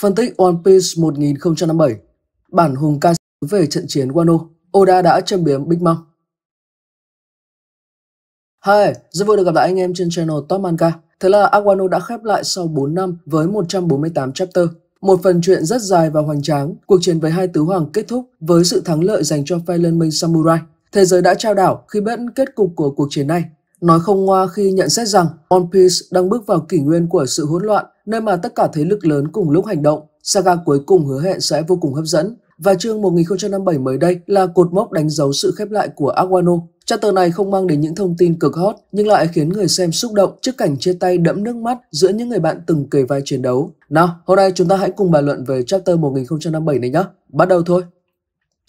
Phân tích One Piece 1057, bản hùng ca về trận chiến Wano, Oda đã châm biếm Big Mom. Hi, rất vui được gặp lại anh em trên channel Top Manga. Thế là Awano đã khép lại sau 4 năm với 148 chapter. Một phần truyện rất dài và hoành tráng, cuộc chiến với hai tứ hoàng kết thúc với sự thắng lợi dành cho phe liên minh Samurai. Thế giới đã trao đảo khi biết kết cục của cuộc chiến này Nói không ngoa khi nhận xét rằng One Piece đang bước vào kỷ nguyên của sự hỗn loạn, nơi mà tất cả thế lực lớn cùng lúc hành động. Saga cuối cùng hứa hẹn sẽ vô cùng hấp dẫn. Và chương 1057 mới đây là cột mốc đánh dấu sự khép lại của Aguano. Chapter này không mang đến những thông tin cực hot, nhưng lại khiến người xem xúc động trước cảnh chia tay đẫm nước mắt giữa những người bạn từng kề vai chiến đấu. Nào, hôm nay chúng ta hãy cùng bàn luận về chapter 1057 này nhé. Bắt đầu thôi!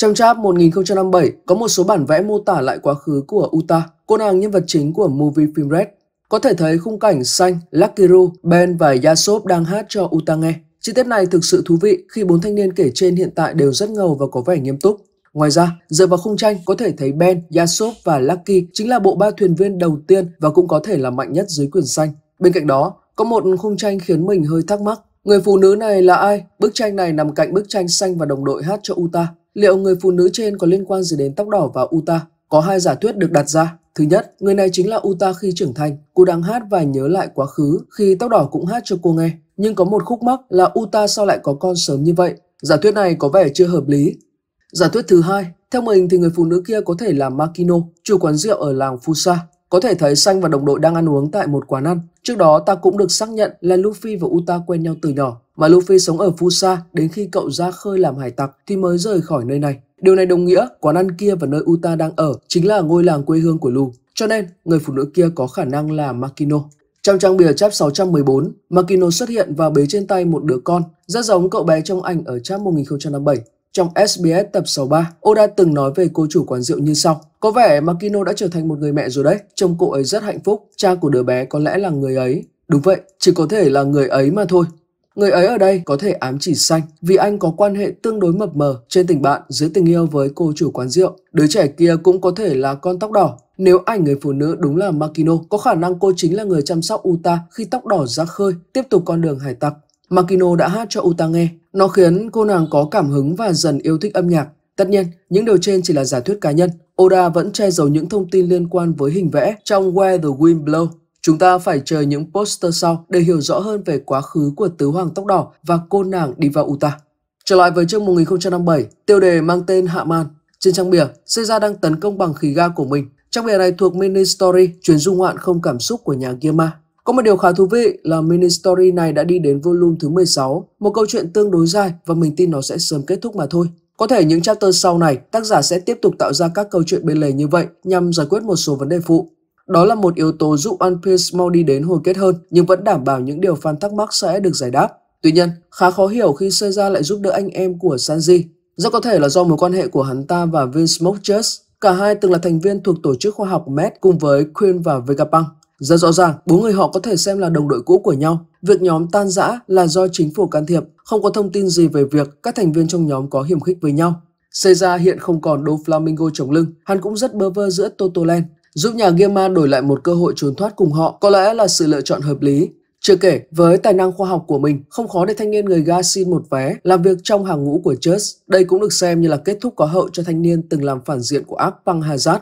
Trong chap 1057 có một số bản vẽ mô tả lại quá khứ của Uta, cô nàng nhân vật chính của movie phim Red. Có thể thấy khung cảnh xanh, Lakiru, Ben và Yasop đang hát cho Uta nghe. Chi tiết này thực sự thú vị khi bốn thanh niên kể trên hiện tại đều rất ngầu và có vẻ nghiêm túc. Ngoài ra, dựa vào khung tranh có thể thấy Ben, Yasop và Lucky chính là bộ ba thuyền viên đầu tiên và cũng có thể là mạnh nhất dưới quyền xanh. Bên cạnh đó, có một khung tranh khiến mình hơi thắc mắc. Người phụ nữ này là ai? Bức tranh này nằm cạnh bức tranh xanh và đồng đội hát cho Uta. Liệu người phụ nữ trên có liên quan gì đến tóc đỏ và Uta? Có hai giả thuyết được đặt ra. Thứ nhất, người này chính là Uta khi trưởng thành. Cô đang hát và nhớ lại quá khứ khi tóc đỏ cũng hát cho cô nghe. Nhưng có một khúc mắc là Uta sao lại có con sớm như vậy? Giả thuyết này có vẻ chưa hợp lý. Giả thuyết thứ hai, theo mình thì người phụ nữ kia có thể là Makino, chủ quán rượu ở làng Fusa. Có thể thấy Xanh và đồng đội đang ăn uống tại một quán ăn. Trước đó ta cũng được xác nhận là Luffy và Uta quen nhau từ nhỏ, mà Luffy sống ở Fusa đến khi cậu ra khơi làm hải tặc thì mới rời khỏi nơi này. Điều này đồng nghĩa quán ăn kia và nơi Uta đang ở chính là ngôi làng quê hương của Lu. Cho nên, người phụ nữ kia có khả năng là Makino. Trong trang bìa chap 614, Makino xuất hiện và bế trên tay một đứa con, rất giống cậu bé trong ảnh ở chap 1057. Trong SBS tập 63, Oda từng nói về cô chủ quán rượu như sau. Có vẻ Makino đã trở thành một người mẹ rồi đấy. Trông cô ấy rất hạnh phúc. Cha của đứa bé có lẽ là người ấy. Đúng vậy, chỉ có thể là người ấy mà thôi. Người ấy ở đây có thể ám chỉ xanh vì anh có quan hệ tương đối mập mờ trên tình bạn dưới tình yêu với cô chủ quán rượu. Đứa trẻ kia cũng có thể là con tóc đỏ. Nếu ảnh người phụ nữ đúng là Makino, có khả năng cô chính là người chăm sóc Uta khi tóc đỏ ra khơi, tiếp tục con đường hải tặc. Makino đã hát cho Uta nghe. Nó khiến cô nàng có cảm hứng và dần yêu thích âm nhạc. Tất nhiên, những điều trên chỉ là giả thuyết cá nhân. Oda vẫn che giấu những thông tin liên quan với hình vẽ trong Where the Wind Blows. Chúng ta phải chờ những poster sau để hiểu rõ hơn về quá khứ của tứ hoàng tóc đỏ và cô nàng đi vào Uta. Trở lại với chương 1057, tiêu đề mang tên Hạ Man. Trên trang bìa, Seiza đang tấn công bằng khí ga của mình. Trang bìa này thuộc mini story, chuyến du ngoạn không cảm xúc của nhà Gema có một điều khá thú vị là mini story này đã đi đến volume thứ 16, một câu chuyện tương đối dài và mình tin nó sẽ sớm kết thúc mà thôi. Có thể những chapter sau này, tác giả sẽ tiếp tục tạo ra các câu chuyện bên lề như vậy nhằm giải quyết một số vấn đề phụ. Đó là một yếu tố giúp One Piece mau đi đến hồi kết hơn nhưng vẫn đảm bảo những điều fan thắc mắc sẽ được giải đáp. Tuy nhiên, khá khó hiểu khi Seiya lại giúp đỡ anh em của Sanji. Rất có thể là do mối quan hệ của hắn ta và Vince Mochus, cả hai từng là thành viên thuộc tổ chức khoa học MED cùng với Queen và Vegapunk. Rất rõ ràng, bốn người họ có thể xem là đồng đội cũ của nhau. Việc nhóm tan rã là do chính phủ can thiệp, không có thông tin gì về việc các thành viên trong nhóm có hiểm khích với nhau. Seiza hiện không còn do Flamingo chống lưng, hắn cũng rất bơ vơ giữa Totoland. Giúp nhà Gema đổi lại một cơ hội trốn thoát cùng họ có lẽ là sự lựa chọn hợp lý. Chưa kể, với tài năng khoa học của mình, không khó để thanh niên người Ga xin một vé làm việc trong hàng ngũ của Church. Đây cũng được xem như là kết thúc có hậu cho thanh niên từng làm phản diện của ác Pang Hazard.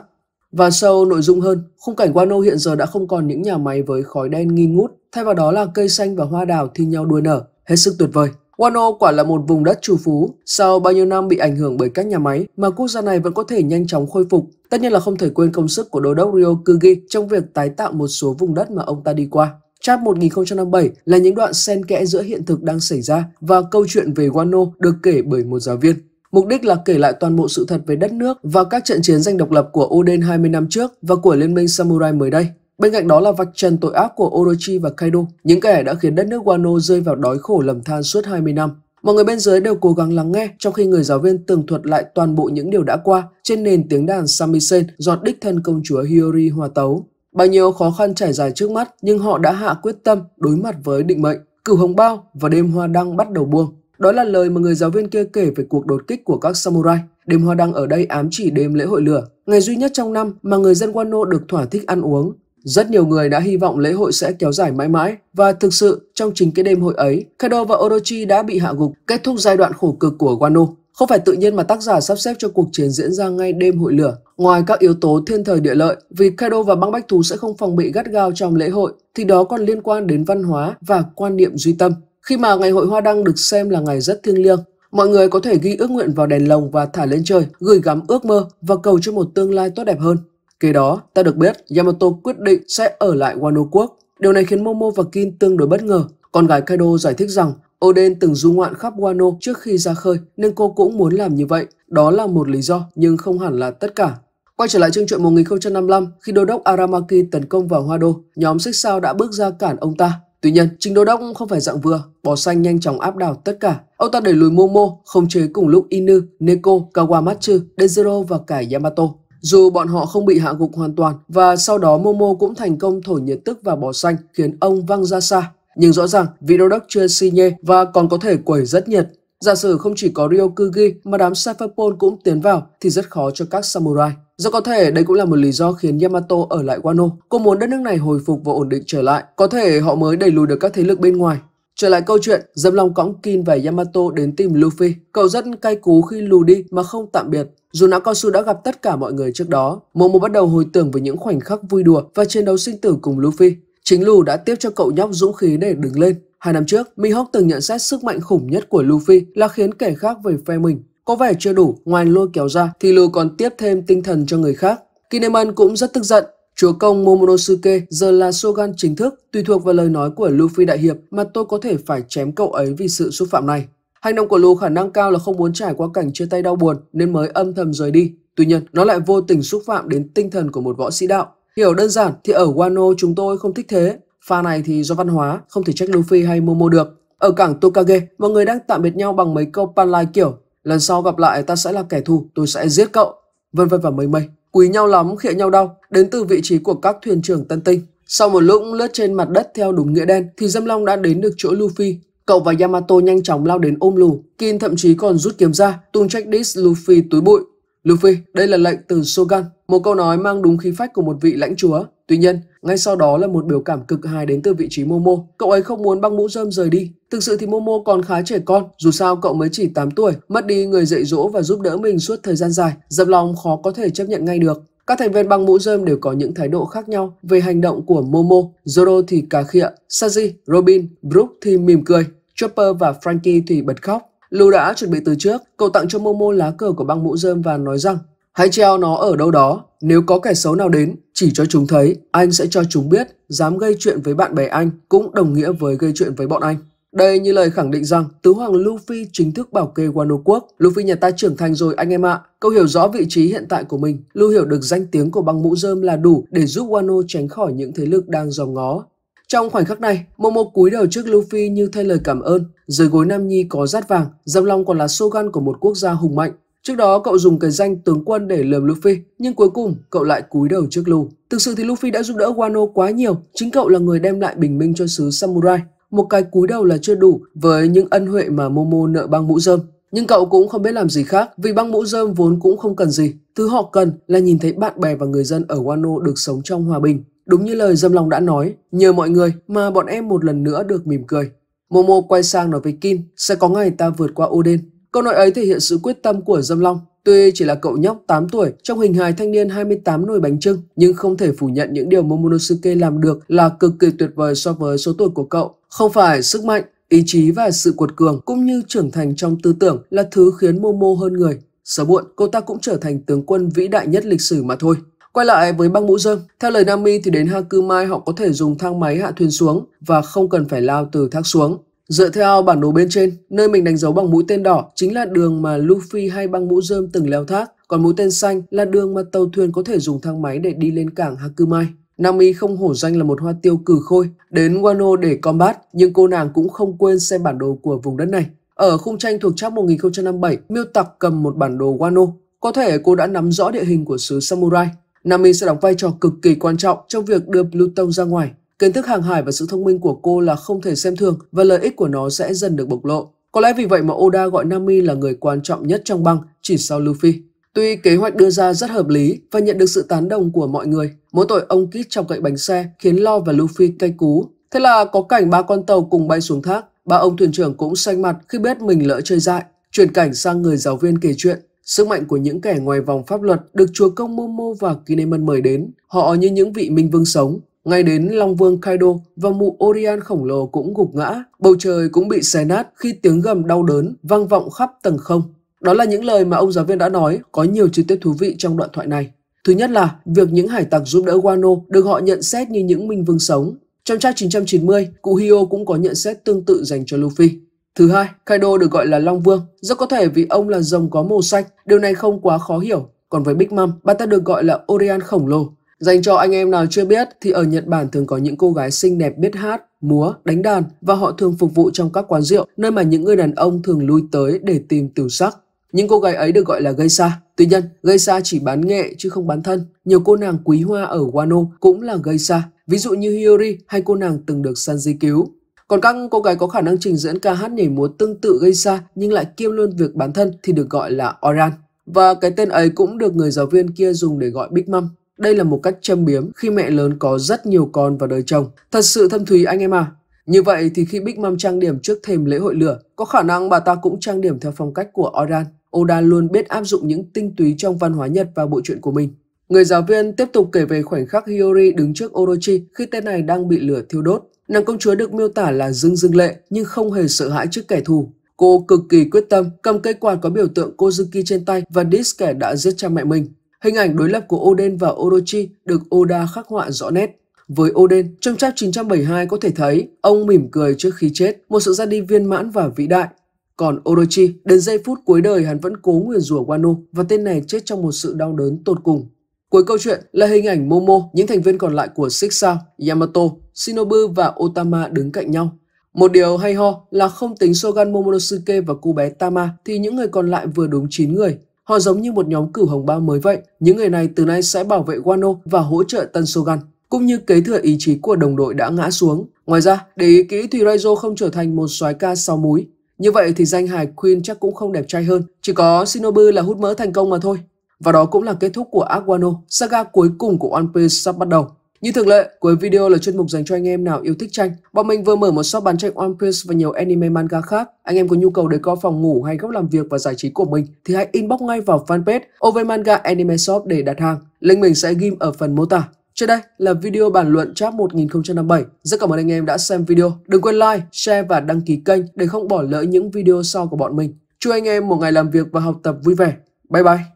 Và sâu nội dung hơn, khung cảnh Guano hiện giờ đã không còn những nhà máy với khói đen nghi ngút, thay vào đó là cây xanh và hoa đào thi nhau đuôi nở, hết sức tuyệt vời. Guano quả là một vùng đất trù phú, sau bao nhiêu năm bị ảnh hưởng bởi các nhà máy mà quốc gia này vẫn có thể nhanh chóng khôi phục. Tất nhiên là không thể quên công sức của đô đốc Rio Ryokugi trong việc tái tạo một số vùng đất mà ông ta đi qua. Chap 1057 là những đoạn xen kẽ giữa hiện thực đang xảy ra và câu chuyện về Guano được kể bởi một giáo viên. Mục đích là kể lại toàn bộ sự thật về đất nước và các trận chiến giành độc lập của Oden 20 năm trước và của Liên minh Samurai mới đây. Bên cạnh đó là vạch trần tội ác của Orochi và Kaido, những kẻ đã khiến đất nước Wano rơi vào đói khổ lầm than suốt 20 năm. Mọi người bên dưới đều cố gắng lắng nghe, trong khi người giáo viên tường thuật lại toàn bộ những điều đã qua trên nền tiếng đàn samisen do đích thân công chúa Hiyori hòa tấu. Bao nhiêu khó khăn trải dài trước mắt, nhưng họ đã hạ quyết tâm đối mặt với định mệnh. Cửu hồng bao và đêm hoa đăng bắt đầu buông. Đó là lời mà người giáo viên kia kể về cuộc đột kích của các samurai. Đêm hoa đăng ở đây ám chỉ đêm lễ hội lửa, ngày duy nhất trong năm mà người dân Wano được thỏa thích ăn uống. Rất nhiều người đã hy vọng lễ hội sẽ kéo dài mãi mãi, và thực sự, trong chính cái đêm hội ấy, Kaido và Orochi đã bị hạ gục, kết thúc giai đoạn khổ cực của Wano. Không phải tự nhiên mà tác giả sắp xếp cho cuộc chiến diễn ra ngay đêm hội lửa. Ngoài các yếu tố thiên thời địa lợi, vì Kaido và băng bách thú sẽ không phòng bị gắt gao trong lễ hội, thì đó còn liên quan đến văn hóa và quan niệm duy tâm. Khi mà ngày hội hoa đăng được xem là ngày rất thiêng liêng, mọi người có thể ghi ước nguyện vào đèn lồng và thả lên trời, gửi gắm ước mơ và cầu cho một tương lai tốt đẹp hơn. Kế đó, ta được biết Yamato quyết định sẽ ở lại Wano quốc. Điều này khiến Momo và Kin tương đối bất ngờ. Con gái Kaido giải thích rằng Oden từng du ngoạn khắp Wano trước khi ra khơi nên cô cũng muốn làm như vậy. Đó là một lý do nhưng không hẳn là tất cả. Quay trở lại chương truyện 1055, khi đô đốc Aramaki tấn công vào Hoa Đô, nhóm Xích Sao đã bước ra cản ông ta. Tuy nhiên, trình đô đốc không phải dạng vừa, bò xanh nhanh chóng áp đảo tất cả. Ông ta đẩy lùi Momo, khống chế cùng lúc Inu, Neko, Kawamatsu, Dejiro và cả Yamato. Dù bọn họ không bị hạ gục hoàn toàn và sau đó Momo cũng thành công thổi nhiệt tức và bò xanh khiến ông văng ra xa. Nhưng rõ ràng vị đô đốc chưa si nhê và còn có thể quẩy rất nhiệt. Giả sử không chỉ có Ryokugi mà đám Cypherpol cũng tiến vào thì rất khó cho các samurai. Do có thể đây cũng là một lý do khiến Yamato ở lại Wano. Cô muốn đất nước này hồi phục và ổn định trở lại. Có thể họ mới đẩy lùi được các thế lực bên ngoài. Trở lại câu chuyện, dâm lòng cõng Kin và Yamato đến tìm Luffy. Cậu rất cay cú khi lù đi mà không tạm biệt. Dù Nakosu đã gặp tất cả mọi người trước đó, Momo bắt đầu hồi tưởng về những khoảnh khắc vui đùa và chiến đấu sinh tử cùng Luffy. Chính Lù đã tiếp cho cậu nhóc dũng khí để đứng lên. Hai năm trước, Mihawk từng nhận xét sức mạnh khủng nhất của Luffy là khiến kẻ khác về phe mình. Có vẻ chưa đủ, ngoài lôi kéo ra thì Lưu còn tiếp thêm tinh thần cho người khác. Kinemon cũng rất tức giận. Chúa công Momonosuke giờ là Shogun chính thức, tùy thuộc vào lời nói của Luffy đại hiệp mà tôi có thể phải chém cậu ấy vì sự xúc phạm này. Hành động của Lu khả năng cao là không muốn trải qua cảnh chia tay đau buồn nên mới âm thầm rời đi. Tuy nhiên, nó lại vô tình xúc phạm đến tinh thần của một võ sĩ đạo. Hiểu đơn giản thì ở Wano chúng tôi không thích thế. Pha này thì do văn hóa, không thể trách Luffy hay Momo được. Ở cảng Tokage, mọi người đang tạm biệt nhau bằng mấy câu panlai kiểu lần sau gặp lại ta sẽ là kẻ thù tôi sẽ giết cậu vân vân và mây mây quý nhau lắm khịa nhau đau đến từ vị trí của các thuyền trưởng tân tinh sau một lúc lướt trên mặt đất theo đúng nghĩa đen thì Dâm Long đã đến được chỗ Luffy. Cậu và Yamato nhanh chóng lao đến ôm lù, Kin thậm chí còn rút kiếm ra, tung trách dis Luffy túi bụi. Luffy, đây là lệnh từ Sogan, một câu nói mang đúng khí phách của một vị lãnh chúa. Tuy nhiên, ngay sau đó là một biểu cảm cực hài đến từ vị trí Momo. Cậu ấy không muốn băng mũ rơm rời đi. Thực sự thì Momo còn khá trẻ con, dù sao cậu mới chỉ 8 tuổi, mất đi người dạy dỗ và giúp đỡ mình suốt thời gian dài, dập lòng khó có thể chấp nhận ngay được. Các thành viên băng mũ rơm đều có những thái độ khác nhau về hành động của Momo, Zoro thì cà khịa, Saji, Robin, Brook thì mỉm cười, Chopper và Frankie thì bật khóc. Lưu đã chuẩn bị từ trước, cậu tặng cho Momo lá cờ của băng mũ rơm và nói rằng Hãy treo nó ở đâu đó, nếu có kẻ xấu nào đến, chỉ cho chúng thấy, anh sẽ cho chúng biết, dám gây chuyện với bạn bè anh cũng đồng nghĩa với gây chuyện với bọn anh. Đây như lời khẳng định rằng tứ hoàng Luffy chính thức bảo kê Wano quốc. Luffy nhà ta trưởng thành rồi anh em ạ. À. Câu hiểu rõ vị trí hiện tại của mình, lưu hiểu được danh tiếng của băng mũ rơm là đủ để giúp Wano tránh khỏi những thế lực đang dò ngó. Trong khoảnh khắc này, Momo cúi đầu trước Luffy như thay lời cảm ơn. Dưới gối Nam Nhi có rát vàng, dòng long còn là Sogan của một quốc gia hùng mạnh. Trước đó cậu dùng cái danh tướng quân để lừa Luffy, nhưng cuối cùng cậu lại cúi đầu trước Lu. Thực sự thì Luffy đã giúp đỡ Wano quá nhiều, chính cậu là người đem lại bình minh cho xứ Samurai. Một cái cúi đầu là chưa đủ với những ân huệ mà Momo nợ băng mũ rơm. Nhưng cậu cũng không biết làm gì khác vì băng mũ rơm vốn cũng không cần gì. Thứ họ cần là nhìn thấy bạn bè và người dân ở Wano được sống trong hòa bình. Đúng như lời Dâm lòng đã nói, nhờ mọi người mà bọn em một lần nữa được mỉm cười. Momo quay sang nói với Kim, sẽ có ngày ta vượt qua Odin. Câu nói ấy thể hiện sự quyết tâm của Dâm Long. Tuy chỉ là cậu nhóc 8 tuổi, trong hình hài thanh niên 28 nồi bánh trưng, nhưng không thể phủ nhận những điều Momonosuke làm được là cực kỳ tuyệt vời so với số tuổi của cậu. Không phải sức mạnh, ý chí và sự cuột cường cũng như trưởng thành trong tư tưởng là thứ khiến Momo hơn người. Sớm muộn, cô ta cũng trở thành tướng quân vĩ đại nhất lịch sử mà thôi. Quay lại với băng mũ dơm, theo lời Nami thì đến Hakumai họ có thể dùng thang máy hạ thuyền xuống và không cần phải lao từ thác xuống. Dựa theo bản đồ bên trên, nơi mình đánh dấu bằng mũi tên đỏ chính là đường mà Luffy hay băng mũ rơm từng leo thác, còn mũi tên xanh là đường mà tàu thuyền có thể dùng thang máy để đi lên cảng Hakumai. Nami không hổ danh là một hoa tiêu cử khôi, đến Wano để combat, nhưng cô nàng cũng không quên xem bản đồ của vùng đất này. Ở khung tranh thuộc chap 1057, Miêu Tặc cầm một bản đồ Wano. Có thể cô đã nắm rõ địa hình của xứ Samurai. Nami sẽ đóng vai trò cực kỳ quan trọng trong việc đưa Pluto ra ngoài, Kiến thức hàng hải và sự thông minh của cô là không thể xem thường và lợi ích của nó sẽ dần được bộc lộ. Có lẽ vì vậy mà Oda gọi Nami là người quan trọng nhất trong băng, chỉ sau Luffy. Tuy kế hoạch đưa ra rất hợp lý và nhận được sự tán đồng của mọi người, mỗi tội ông Kit trong cậy bánh xe khiến Lo và Luffy cay cú. Thế là có cảnh ba con tàu cùng bay xuống thác, ba ông thuyền trưởng cũng xanh mặt khi biết mình lỡ chơi dại, chuyển cảnh sang người giáo viên kể chuyện. Sức mạnh của những kẻ ngoài vòng pháp luật được chúa công Momo và Kinemon mời đến. Họ như những vị minh vương sống, ngay đến Long Vương Kaido và mụ Orion khổng lồ cũng gục ngã, bầu trời cũng bị xé nát khi tiếng gầm đau đớn vang vọng khắp tầng không. Đó là những lời mà ông giáo viên đã nói, có nhiều chi tiết thú vị trong đoạn thoại này. Thứ nhất là việc những hải tặc giúp đỡ Wano được họ nhận xét như những minh vương sống. Trong trang 990, cụ Hio cũng có nhận xét tương tự dành cho Luffy. Thứ hai, Kaido được gọi là Long Vương, rất có thể vì ông là rồng có màu xanh, điều này không quá khó hiểu. Còn với Big Mom, bà ta được gọi là Orion khổng lồ, Dành cho anh em nào chưa biết thì ở Nhật Bản thường có những cô gái xinh đẹp biết hát, múa, đánh đàn và họ thường phục vụ trong các quán rượu nơi mà những người đàn ông thường lui tới để tìm tiểu sắc. Những cô gái ấy được gọi là gây geisha. Tuy nhiên, gây geisha chỉ bán nghệ chứ không bán thân. Nhiều cô nàng quý hoa ở Wano cũng là gây geisha, ví dụ như Hiyori hay cô nàng từng được Sanji cứu. Còn các cô gái có khả năng trình diễn ca hát nhảy múa tương tự gây geisha nhưng lại kiêm luôn việc bán thân thì được gọi là oran. Và cái tên ấy cũng được người giáo viên kia dùng để gọi Big Mom. Đây là một cách châm biếm khi mẹ lớn có rất nhiều con và đời chồng. Thật sự thâm thúy anh em à. Như vậy thì khi Big Mom trang điểm trước thềm lễ hội lửa, có khả năng bà ta cũng trang điểm theo phong cách của Oran. Oda luôn biết áp dụng những tinh túy trong văn hóa Nhật vào bộ truyện của mình. Người giáo viên tiếp tục kể về khoảnh khắc Hiyori đứng trước Orochi khi tên này đang bị lửa thiêu đốt. Nàng công chúa được miêu tả là dưng dưng lệ nhưng không hề sợ hãi trước kẻ thù. Cô cực kỳ quyết tâm, cầm cây quạt có biểu tượng Kozuki trên tay và diss kẻ đã giết cha mẹ mình. Hình ảnh đối lập của Odin và Orochi được Oda khắc họa rõ nét. Với Odin trong chap 972 có thể thấy ông mỉm cười trước khi chết, một sự ra đi viên mãn và vĩ đại. Còn Orochi, đến giây phút cuối đời hắn vẫn cố nguyền rủa Wano và tên này chết trong một sự đau đớn tột cùng. Cuối câu chuyện là hình ảnh Momo, những thành viên còn lại của Six Sao, Yamato, Shinobu và Otama đứng cạnh nhau. Một điều hay ho là không tính Shogun Momonosuke và cô bé Tama thì những người còn lại vừa đúng 9 người. Họ giống như một nhóm cửu hồng bao mới vậy, những người này từ nay sẽ bảo vệ Wano và hỗ trợ Tân Sogan, cũng như kế thừa ý chí của đồng đội đã ngã xuống. Ngoài ra, để ý kỹ thì Raizo không trở thành một soái ca sau múi. Như vậy thì danh hài Queen chắc cũng không đẹp trai hơn, chỉ có Shinobu là hút mỡ thành công mà thôi. Và đó cũng là kết thúc của Aguano. saga cuối cùng của One Piece sắp bắt đầu. Như thường lệ, cuối video là chuyên mục dành cho anh em nào yêu thích tranh. Bọn mình vừa mở một shop bán tranh One Piece và nhiều anime manga khác. Anh em có nhu cầu để có phòng ngủ hay góc làm việc và giải trí của mình thì hãy inbox ngay vào fanpage OV Manga Anime Shop để đặt hàng. Link mình sẽ ghim ở phần mô tả. Trên đây là video bản luận chat 1057. Rất cảm ơn anh em đã xem video. Đừng quên like, share và đăng ký kênh để không bỏ lỡ những video sau của bọn mình. Chúc anh em một ngày làm việc và học tập vui vẻ. Bye bye!